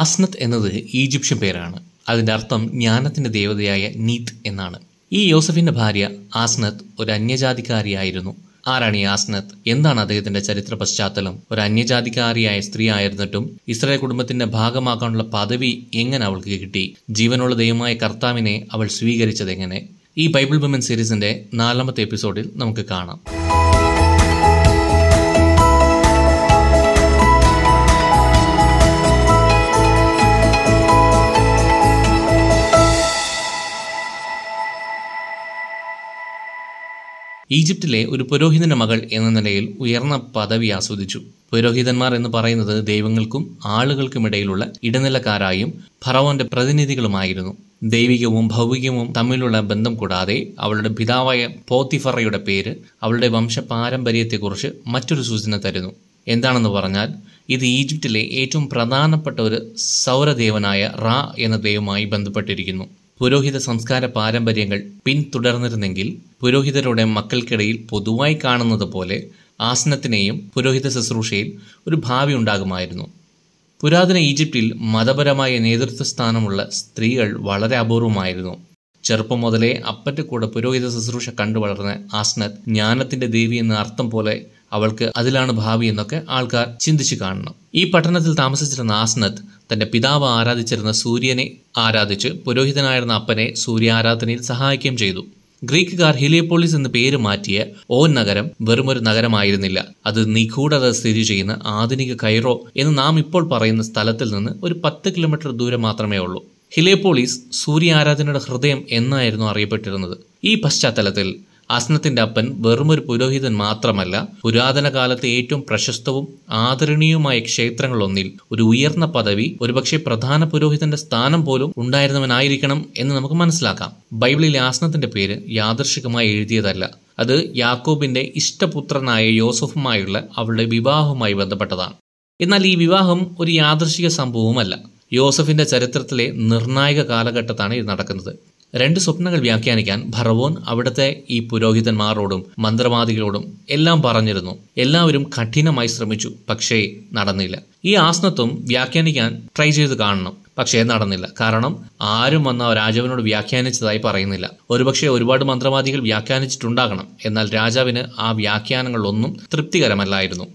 ആസ്നത്ത് എന്നത് ഈജിപ്ഷ്യൻ പേരാണ് അതിൻ്റെ അർത്ഥം ജ്ഞാനത്തിൻ്റെ ദേവതയായ നീത്ത് എന്നാണ് ഈ യോസഫിൻ്റെ ഭാര്യ ആസ്നത്ത് ഒരു അന്യജാതിക്കാരിയായിരുന്നു ആരാണ് ഈ ആസ്നത്ത് എന്താണ് അദ്ദേഹത്തിന്റെ ചരിത്ര പശ്ചാത്തലം ഒരു അന്യജാതിക്കാരിയായ സ്ത്രീ ആയിരുന്നിട്ടും ഇസ്രായേൽ കുടുംബത്തിന്റെ ഭാഗമാക്കാനുള്ള പദവി എങ്ങനെ അവൾക്ക് കിട്ടി ജീവനുള്ള ദൈവമായ കർത്താവിനെ അവൾ സ്വീകരിച്ചത് എങ്ങനെ ഈ ബൈബിൾ വുമൻ സീരീസിന്റെ നാലാമത്തെ എപ്പിസോഡിൽ നമുക്ക് കാണാം ഈജിപ്തിലെ ഒരു പുരോഹിതന്റെ മകൾ എന്ന നിലയിൽ ഉയർന്ന പദവി ആസ്വദിച്ചു പുരോഹിതന്മാർ എന്ന് പറയുന്നത് ദൈവങ്ങൾക്കും ആളുകൾക്കുമിടയിലുള്ള ഇടനിലക്കാരായും ഫറവോന്റെ പ്രതിനിധികളുമായിരുന്നു ദൈവികവും ഭൗതികവും തമ്മിലുള്ള ബന്ധം കൂടാതെ അവളുടെ പിതാവായ പോത്തിഫറയുടെ പേര് അവളുടെ വംശപാരമ്പര്യത്തെക്കുറിച്ച് മറ്റൊരു സൂചന തരുന്നു എന്താണെന്ന് പറഞ്ഞാൽ ഇത് ഈജിപ്തിലെ ഏറ്റവും പ്രധാനപ്പെട്ട ഒരു സൗരദേവനായ റാ എന്ന ദൈവമായി ബന്ധപ്പെട്ടിരിക്കുന്നു പുരോഹിത സംസ്കാര പാരമ്പര്യങ്ങൾ പിന്തുടർന്നിരുന്നെങ്കിൽ പുരോഹിതരുടെ മക്കൾക്കിടയിൽ പൊതുവായി കാണുന്നത് പോലെ ആസനത്തിനെയും പുരോഹിത ശുശ്രൂഷയിൽ ഒരു ഭാവി ഉണ്ടാകുമായിരുന്നു പുരാതന ഈജിപ്തിൽ മതപരമായ നേതൃത്വ സ്ഥാനമുള്ള സ്ത്രീകൾ വളരെ അപൂർവമായിരുന്നു ചെറുപ്പം മുതലേ അപ്പൻ്റെ കൂടെ പുരോഹിത ശുശ്രൂഷ കണ്ടു വളർന്ന ആസ്നത് ജ്ഞാനത്തിൻ്റെ ദേവി എന്ന അർത്ഥം പോലെ അവൾക്ക് അതിലാണ് ഭാവി എന്നൊക്കെ ആൾക്കാർ ചിന്തിച്ചു കാണണം ഈ പട്ടണത്തിൽ താമസിച്ചിരുന്ന ആസ്നത്ത് തന്റെ പിതാവ് ആരാധിച്ചിരുന്ന സൂര്യനെ ആരാധിച്ച് പുരോഹിതനായിരുന്ന അപ്പനെ സൂര്യാരാധനയിൽ സഹായിക്കുകയും ചെയ്തു ഗ്രീക്കുകാർ ഹിലിയോപോളിസ് എന്ന് പേര് മാറ്റിയ ഓൻ നഗരം വെറുമൊരു നഗരമായിരുന്നില്ല അത് നിഗൂഢത സ്ഥിതി ചെയ്യുന്ന ആധുനിക കൈറോ എന്ന് നാം ഇപ്പോൾ പറയുന്ന സ്ഥലത്തിൽ നിന്ന് ഒരു പത്ത് കിലോമീറ്റർ ദൂരം മാത്രമേ ഉള്ളൂ ഹിലിയപ്പോളിസ് സൂര്യ ആരാധനയുടെ ഹൃദയം എന്നായിരുന്നു അറിയപ്പെട്ടിരുന്നത് ഈ പശ്ചാത്തലത്തിൽ അസ്നത്തിന്റെ അപ്പൻ വെറുമൊരു പുരോഹിതൻ മാത്രമല്ല പുരാതന കാലത്തെ ഏറ്റവും പ്രശസ്തവും ആദരണീയവുമായ ക്ഷേത്രങ്ങളൊന്നിൽ ഒരു ഉയർന്ന പദവി ഒരുപക്ഷെ പ്രധാന പുരോഹിതന്റെ സ്ഥാനം പോലും ഉണ്ടായിരുന്നവനായിരിക്കണം എന്ന് നമുക്ക് മനസ്സിലാക്കാം ബൈബിളിലെ ആസ്നത്തിന്റെ പേര് യാദർശികമായി എഴുതിയതല്ല അത് യാക്കോബിന്റെ ഇഷ്ടപുത്രനായ യോസഫുമായുള്ള അവളുടെ വിവാഹവുമായി ബന്ധപ്പെട്ടതാണ് എന്നാൽ ഈ വിവാഹം ഒരു യാദർശിക സംഭവവുമല്ല യോസഫിന്റെ ചരിത്രത്തിലെ നിർണായക കാലഘട്ടത്താണ് ഇത് നടക്കുന്നത് രണ്ട് സ്വപ്നങ്ങൾ വ്യാഖ്യാനിക്കാൻ ഭറവോൻ അവിടുത്തെ ഈ പുരോഹിതന്മാരോടും മന്ത്രവാദികളോടും എല്ലാം പറഞ്ഞിരുന്നു എല്ലാവരും കഠിനമായി ശ്രമിച്ചു പക്ഷേ നടന്നില്ല ഈ ആസ്നത്വം വ്യാഖ്യാനിക്കാൻ ട്രൈ ചെയ്ത് കാണണം പക്ഷേ നടന്നില്ല കാരണം ആരും വന്ന രാജാവിനോട് വ്യാഖ്യാനിച്ചതായി പറയുന്നില്ല ഒരുപക്ഷെ ഒരുപാട് മന്ത്രവാദികൾ വ്യാഖ്യാനിച്ചിട്ടുണ്ടാകണം എന്നാൽ രാജാവിന് ആ വ്യാഖ്യാനങ്ങളൊന്നും തൃപ്തികരമല്ലായിരുന്നു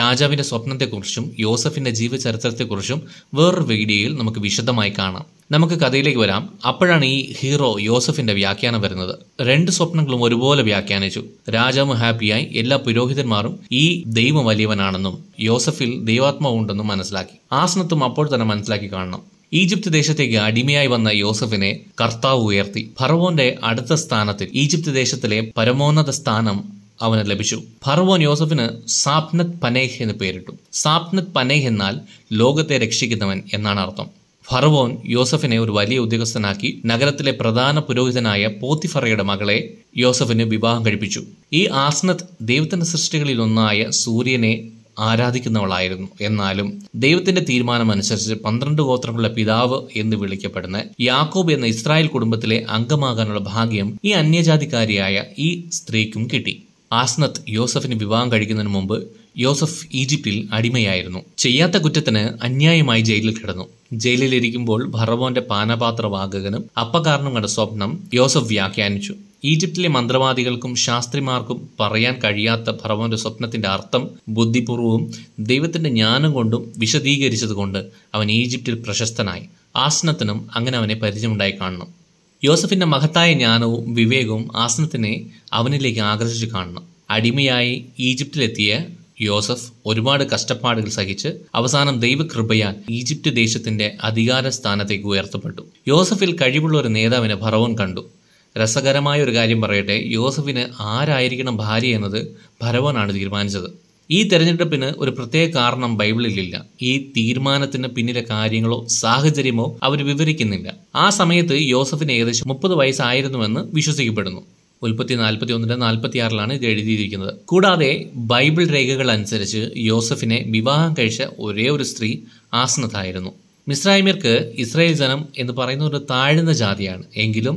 രാജാവിൻ്റെ സ്വപ്നത്തെക്കുറിച്ചും യോസഫിൻ്റെ ജീവചരിത്രത്തെക്കുറിച്ചും വേറൊരു വീഡിയോയിൽ നമുക്ക് വിശദമായി കാണാം നമുക്ക് കഥയിലേക്ക് വരാം അപ്പോഴാണ് ഈ ഹീറോ യോസഫിന്റെ വ്യാഖ്യാനം വരുന്നത് രണ്ട് സ്വപ്നങ്ങളും ഒരുപോലെ വ്യാഖ്യാനിച്ചു രാജാവ് ഹാപ്പിയായി എല്ലാ പുരോഹിതന്മാരും ഈ ദൈവം വലിയവനാണെന്നും യോസഫിൽ ദൈവാത്മാവുണ്ടെന്നും മനസ്സിലാക്കി ആസനത്തും അപ്പോൾ തന്നെ മനസ്സിലാക്കി കാണണം ഈജിപ്ത് ദേശത്തേക്ക് അടിമയായി വന്ന യോസഫിനെ കർത്താവ് ഉയർത്തി ഫറവോന്റെ അടുത്ത സ്ഥാനത്തിൽ ഈജിപ്ത് ദേശത്തിലെ പരമോന്നത സ്ഥാനം അവന് ലഭിച്ചു ഫറവോൻ യോസഫിന് സാപ്നത് പനേഹ് എന്ന് പേരിട്ടു സാപ്നത് പനേഹ് എന്നാൽ ലോകത്തെ രക്ഷിക്കുന്നവൻ എന്നാണ് അർത്ഥം ഫറവോൻ യോസഫിനെ ഒരു വലിയ ഉദ്യോഗസ്ഥനാക്കി നഗരത്തിലെ പ്രധാന പുരോഹിതനായ പോത്തിഫറയുടെ മകളെ യോസഫിന് വിവാഹം കഴിപ്പിച്ചു ഈ ആസ്നത്ത് ദൈവത്തിന്റെ സൃഷ്ടികളിലൊന്നായ സൂര്യനെ ആരാധിക്കുന്നവളായിരുന്നു എന്നാലും ദൈവത്തിന്റെ തീരുമാനമനുസരിച്ച് പന്ത്രണ്ട് ഗോത്രങ്ങളുടെ പിതാവ് എന്ന് വിളിക്കപ്പെടുന്ന യാക്കോബ് എന്ന ഇസ്രായേൽ കുടുംബത്തിലെ അംഗമാകാനുള്ള ഭാഗ്യം ഈ അന്യജാതിക്കാരിയായ ഈ സ്ത്രീക്കും കിട്ടി ആസ്നത്ത് യോസഫിന് വിവാഹം കഴിക്കുന്നതിന് മുമ്പ് യോസഫ് ഈജിപ്തിൽ അടിമയായിരുന്നു ചെയ്യാത്ത കുറ്റത്തിന് അന്യായമായി ജയിലിൽ കിടന്നു ജയിലിലിരിക്കുമ്പോൾ ഭറവോന്റെ പാനപാത്രവാഹകനും കണ്ട സ്വപ്നം യോസഫ് വ്യാഖ്യാനിച്ചു ഈജിപ്തിലെ മന്ത്രവാദികൾക്കും ശാസ്ത്രിമാർക്കും പറയാൻ കഴിയാത്ത ഭർവോന്റെ സ്വപ്നത്തിന്റെ അർത്ഥം ബുദ്ധിപൂർവവും ദൈവത്തിന്റെ ജ്ഞാനം കൊണ്ടും വിശദീകരിച്ചതുകൊണ്ട് അവൻ ഈജിപ്തിൽ പ്രശസ്തനായി ആസനത്തിനും അങ്ങനെ അവനെ പരിചയമുണ്ടായി കാണണം യോസഫിന്റെ മഹത്തായ ജ്ഞാനവും വിവേകവും ആസനത്തിനെ അവനിലേക്ക് ആകർഷിച്ചു കാണണം അടിമയായി ഈജിപ്തിലെത്തിയ യോസഫ് ഒരുപാട് കഷ്ടപ്പാടുകൾ സഹിച്ച് അവസാനം ദൈവകൃപയാൽ ഈജിപ്റ്റ് ദേശത്തിന്റെ അധികാര സ്ഥാനത്തേക്ക് ഉയർത്തപ്പെട്ടു യോസഫിൽ കഴിവുള്ള ഒരു നേതാവിനെ ഭറവൻ കണ്ടു രസകരമായ ഒരു കാര്യം പറയട്ടെ യോസഫിന് ആരായിരിക്കണം ഭാര്യ എന്നത് ഭരവനാണ് തീരുമാനിച്ചത് ഈ തെരഞ്ഞെടുപ്പിന് ഒരു പ്രത്യേക കാരണം ബൈബിളിലില്ല ഈ തീരുമാനത്തിന് പിന്നിലെ കാര്യങ്ങളോ സാഹചര്യമോ അവർ വിവരിക്കുന്നില്ല ആ സമയത്ത് യോസഫിന് ഏകദേശം മുപ്പത് വയസ്സായിരുന്നുവെന്ന് വിശ്വസിക്കപ്പെടുന്നു ഉൽപ്പത്തി നാൽപ്പത്തി നാൽപ്പത്തി ആറിലാണ് ഇത് എഴുതിയിരിക്കുന്നത് കൂടാതെ ബൈബിൾ രേഖകൾ അനുസരിച്ച് യോസഫിനെ വിവാഹം കഴിച്ച ഒരേ ഒരു സ്ത്രീ ആസ്നതായിരുന്നു മിസ്രൈമ്യർക്ക് ഇസ്രായേൽ ജനം എന്ന് പറയുന്ന ഒരു താഴ്ന്ന ജാതിയാണ് എങ്കിലും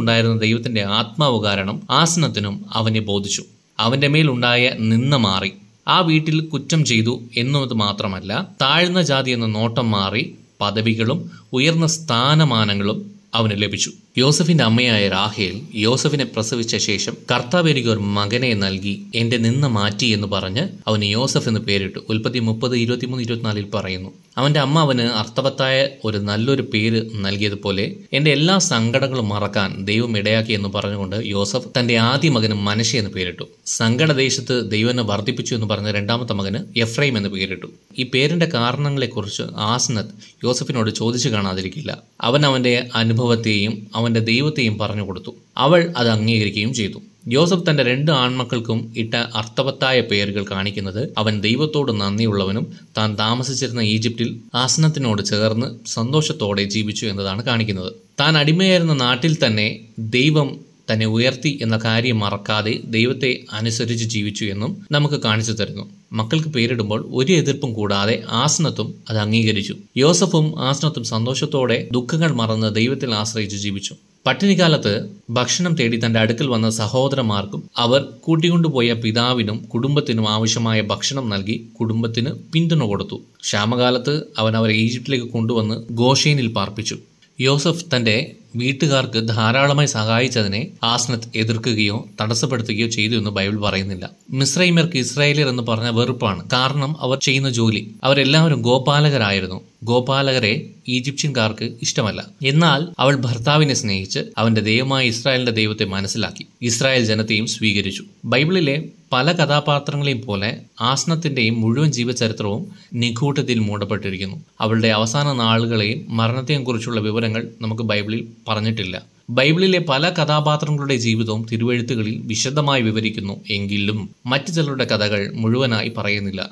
ഉണ്ടായിരുന്ന ദൈവത്തിന്റെ ആത്മാവ് കാരണം ആസനത്തിനും അവനെ ബോധിച്ചു അവന്റെ മേലുണ്ടായ നിന്ന മാറി ആ വീട്ടിൽ കുറ്റം ചെയ്തു എന്നത് മാത്രമല്ല താഴ്ന്ന ജാതി എന്ന നോട്ടം മാറി പദവികളും ഉയർന്ന സ്ഥാനമാനങ്ങളും അവന് ലഭിച്ചു യോസഫിന്റെ അമ്മയായ റാഹേൽ യോസഫിനെ പ്രസവിച്ച ശേഷം കർത്താവ് എനിക്ക് ഒരു മകനെ നൽകി എന്റെ നിന്ന് മാറ്റി എന്ന് പറഞ്ഞ് അവന് യോസഫ് എന്ന് പേരിട്ടു ഉൽപ്പത്തി മുപ്പത് ഇരുപത്തിമൂന്ന് ഇരുപത്തിനാലിൽ പറയുന്നു അവന്റെ അമ്മ അവന് അർത്ഥവത്തായ ഒരു നല്ലൊരു പേര് നൽകിയതുപോലെ എൻ്റെ എല്ലാ സങ്കടങ്ങളും മറക്കാൻ ദൈവം ഇടയാക്കി എന്ന് പറഞ്ഞുകൊണ്ട് യോസഫ് തന്റെ ആദ്യ മകന് മനശ എന്ന് പേരിട്ടു സങ്കടദേശത്ത് ദൈവനെ വർദ്ധിപ്പിച്ചു എന്ന് പറഞ്ഞ രണ്ടാമത്തെ മകന് എഫ്രൈം എന്ന് പേരിട്ടു ഈ പേരിന്റെ കാരണങ്ങളെക്കുറിച്ച് ആസ്നത് യോസഫിനോട് ചോദിച്ചു കാണാതിരിക്കില്ല അവൻ അവന്റെ അനുഭവത്തെയും അവൻ്റെ ദൈവത്തെയും പറഞ്ഞു കൊടുത്തു അവൾ അത് അംഗീകരിക്കുകയും ചെയ്തു ജോസഫ് തന്റെ രണ്ട് ആൺമക്കൾക്കും ഇട്ട അർത്ഥവത്തായ പേരുകൾ കാണിക്കുന്നത് അവൻ ദൈവത്തോട് നന്ദിയുള്ളവനും താൻ താമസിച്ചിരുന്ന ഈജിപ്തിൽ ആസനത്തിനോട് ചേർന്ന് സന്തോഷത്തോടെ ജീവിച്ചു എന്നതാണ് കാണിക്കുന്നത് താൻ അടിമയായിരുന്ന നാട്ടിൽ തന്നെ ദൈവം തന്നെ ഉയർത്തി എന്ന കാര്യം മറക്കാതെ ദൈവത്തെ അനുസരിച്ച് ജീവിച്ചു എന്നും നമുക്ക് കാണിച്ചു തരുന്നു മക്കൾക്ക് പേരിടുമ്പോൾ ഒരു എതിർപ്പും കൂടാതെ ആസനത്തും അത് അംഗീകരിച്ചു യോസഫും ആസനത്തും സന്തോഷത്തോടെ ദുഃഖങ്ങൾ മറന്ന് ദൈവത്തിൽ ആശ്രയിച്ച് ജീവിച്ചു പട്ടിണിക്കാലത്ത് ഭക്ഷണം തേടി തന്റെ അടുക്കൽ വന്ന സഹോദരന്മാർക്കും അവർ കൂട്ടിക്കൊണ്ടുപോയ പിതാവിനും കുടുംബത്തിനും ആവശ്യമായ ഭക്ഷണം നൽകി കുടുംബത്തിന് പിന്തുണ കൊടുത്തു ക്ഷാമകാലത്ത് അവൻ അവരെ ഈജിപ്തിലേക്ക് കൊണ്ടുവന്ന് ഗോഷേനിൽ പാർപ്പിച്ചു യോസഫ് തന്റെ വീട്ടുകാർക്ക് ധാരാളമായി സഹായിച്ചതിനെ ആസ്നത്ത് എതിർക്കുകയോ തടസ്സപ്പെടുത്തുകയോ ചെയ്തു എന്ന് ബൈബിൾ പറയുന്നില്ല മിശ്രൈമർക്ക് ഇസ്രായേലിയർ എന്ന് പറഞ്ഞ വെറുപ്പാണ് കാരണം അവർ ചെയ്യുന്ന ജോലി അവരെല്ലാവരും ഗോപാലകരായിരുന്നു ഗോപാലകരെ ഈജിപ്ഷ്യൻകാർക്ക് ഇഷ്ടമല്ല എന്നാൽ അവൾ ഭർത്താവിനെ സ്നേഹിച്ച് അവന്റെ ദൈവമായ ഇസ്രായേലിന്റെ ദൈവത്തെ മനസ്സിലാക്കി ഇസ്രായേൽ ജനത്തെയും സ്വീകരിച്ചു ബൈബിളിലെ പല കഥാപാത്രങ്ങളെയും പോലെ ആസ്നത്തിന്റെയും മുഴുവൻ ജീവചരിത്രവും നിഗൂഢത്തിൽ മൂടപ്പെട്ടിരിക്കുന്നു അവളുടെ അവസാന നാളുകളെയും മരണത്തെയും കുറിച്ചുള്ള വിവരങ്ങൾ നമുക്ക് ബൈബിളിൽ പറഞ്ഞിട്ടില്ല ബൈബിളിലെ പല കഥാപാത്രങ്ങളുടെ ജീവിതവും തിരുവഴുത്തുകളിൽ വിശദമായി വിവരിക്കുന്നു എങ്കിലും മറ്റു ചിലരുടെ കഥകൾ മുഴുവനായി പറയുന്നില്ല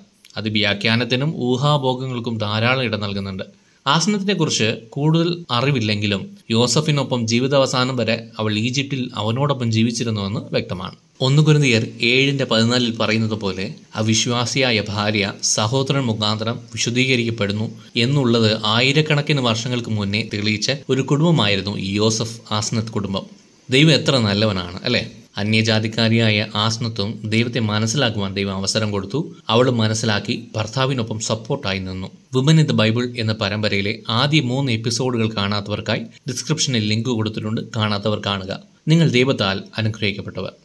അത് വ്യാഖ്യാനത്തിനും ഊഹാഭോഗങ്ങൾക്കും ധാരാളം ഇടം നൽകുന്നുണ്ട് കുറിച്ച് കൂടുതൽ അറിവില്ലെങ്കിലും യോസഫിനൊപ്പം ജീവിതാവസാനം വരെ അവൾ ഈജിപ്തിൽ അവനോടൊപ്പം ജീവിച്ചിരുന്നുവെന്ന് വ്യക്തമാണ് ഒന്നു കുരുതിയർ ഏഴിന്റെ പതിനാലിൽ പറയുന്നത് പോലെ അവിശ്വാസിയായ ഭാര്യ സഹോദരൻ മുഖാന്തരം വിശദീകരിക്കപ്പെടുന്നു എന്നുള്ളത് ആയിരക്കണക്കിന് വർഷങ്ങൾക്ക് മുന്നേ തെളിയിച്ച ഒരു കുടുംബമായിരുന്നു ഈ യോസഫ് ആസനത്ത് കുടുംബം ദൈവം എത്ര നല്ലവനാണ് അല്ലേ അന്യജാതിക്കാരിയായ ആസ്നത്വം ദൈവത്തെ മനസ്സിലാക്കുവാൻ ദൈവം അവസരം കൊടുത്തു അവൾ മനസ്സിലാക്കി ഭർത്താവിനൊപ്പം സപ്പോർട്ടായി നിന്നു വുമൻ ഇൻ ദ ബൈബിൾ എന്ന പരമ്പരയിലെ ആദ്യ മൂന്ന് എപ്പിസോഡുകൾ കാണാത്തവർക്കായി ഡിസ്ക്രിപ്ഷനിൽ ലിങ്ക് കൊടുത്തിട്ടുണ്ട് കാണാത്തവർ കാണുക നിങ്ങൾ ദൈവത്താൽ അനുഗ്രഹിക്കപ്പെട്ടവർ